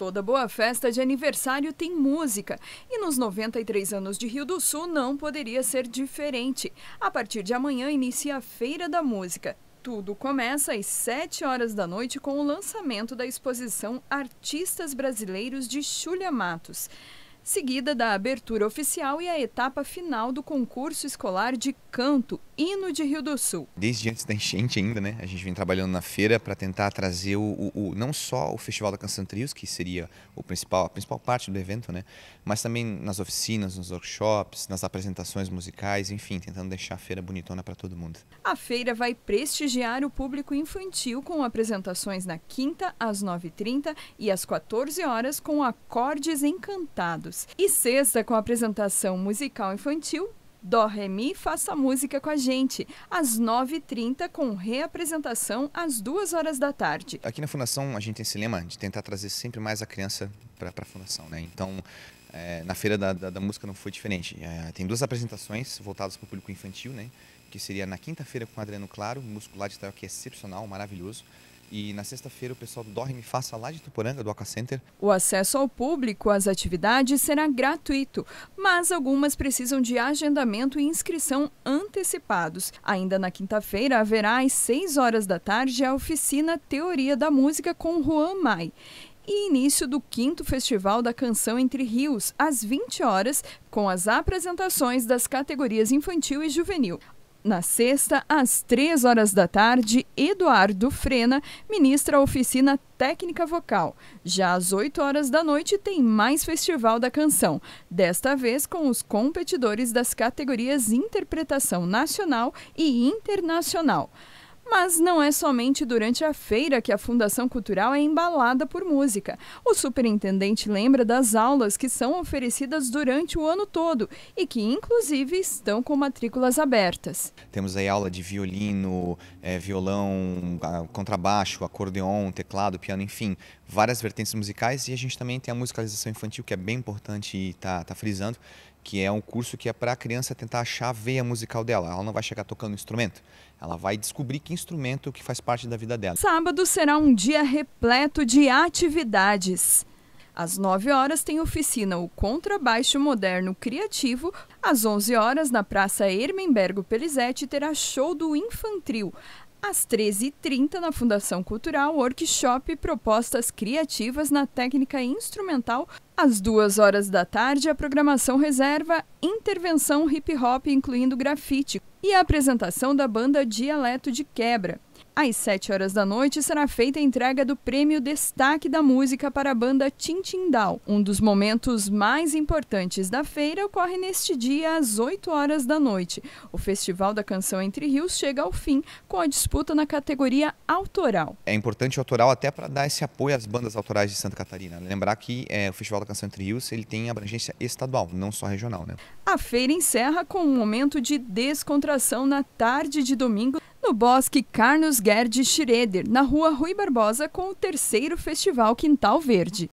Toda boa festa de aniversário tem música e nos 93 anos de Rio do Sul não poderia ser diferente. A partir de amanhã inicia a Feira da Música. Tudo começa às 7 horas da noite com o lançamento da exposição Artistas Brasileiros de Xulia Matos seguida da abertura oficial e a etapa final do concurso escolar de canto Hino de Rio do Sul. Desde antes da enchente ainda, né? A gente vem trabalhando na feira para tentar trazer o, o, o, não só o Festival da Canção Trios, que seria o principal, a principal parte do evento, né? Mas também nas oficinas, nos workshops, nas apresentações musicais, enfim, tentando deixar a feira bonitona para todo mundo. A feira vai prestigiar o público infantil com apresentações na quinta às 9h30 e às 14 horas com acordes encantados. E sexta, com a apresentação musical infantil, Dó Mi faça música com a gente, às 9h30, com reapresentação às 2 horas da tarde. Aqui na Fundação a gente tem esse lema de tentar trazer sempre mais a criança para a Fundação, né? Então, é, na Feira da, da, da, Música não foi diferente. É, tem duas apresentações voltadas para o público infantil, né? Que seria na quinta-feira com Adriano Claro, músico lá de Israel, que é excepcional, maravilhoso. E na sexta-feira o pessoal do Dorre Faça lá de Tuporanga, do Aqua Center. O acesso ao público às atividades será gratuito, mas algumas precisam de agendamento e inscrição antecipados. Ainda na quinta-feira haverá às 6 horas da tarde a oficina Teoria da Música com Juan Mai e início do quinto Festival da Canção Entre Rios, às 20 horas, com as apresentações das categorias infantil e juvenil. Na sexta, às três horas da tarde, Eduardo Frena ministra a oficina técnica vocal. Já às 8 horas da noite tem mais Festival da Canção, desta vez com os competidores das categorias Interpretação Nacional e Internacional. Mas não é somente durante a feira que a Fundação Cultural é embalada por música. O superintendente lembra das aulas que são oferecidas durante o ano todo e que, inclusive, estão com matrículas abertas. Temos aí aula de violino, é, violão, contrabaixo, acordeon, teclado, piano, enfim, várias vertentes musicais e a gente também tem a musicalização infantil, que é bem importante e está tá frisando que é um curso que é para a criança tentar achar a veia musical dela. Ela não vai chegar tocando instrumento, ela vai descobrir que instrumento que faz parte da vida dela. Sábado será um dia repleto de atividades. Às 9 horas tem oficina O Contrabaixo Moderno Criativo. Às 11 horas, na Praça Ermenbergo Pelizete, terá show do Infantril. Às 13h30, na Fundação Cultural, workshop Propostas Criativas na Técnica Instrumental. Às 2 horas da tarde, a programação reserva intervenção hip hop, incluindo grafite, e a apresentação da banda Dialeto de Quebra. Às 7 horas da noite será feita a entrega do prêmio Destaque da Música para a banda Tintindal. Um dos momentos mais importantes da feira ocorre neste dia às 8 horas da noite. O Festival da Canção Entre Rios chega ao fim com a disputa na categoria autoral. É importante o autoral até para dar esse apoio às bandas autorais de Santa Catarina. Né? Lembrar que é, o Festival da Canção Entre Rios ele tem abrangência estadual, não só regional. Né? A feira encerra com um momento de descontração na tarde de domingo no Bosque Carlos Guedes Schroeder, na rua Rui Barbosa, com o terceiro Festival Quintal Verde.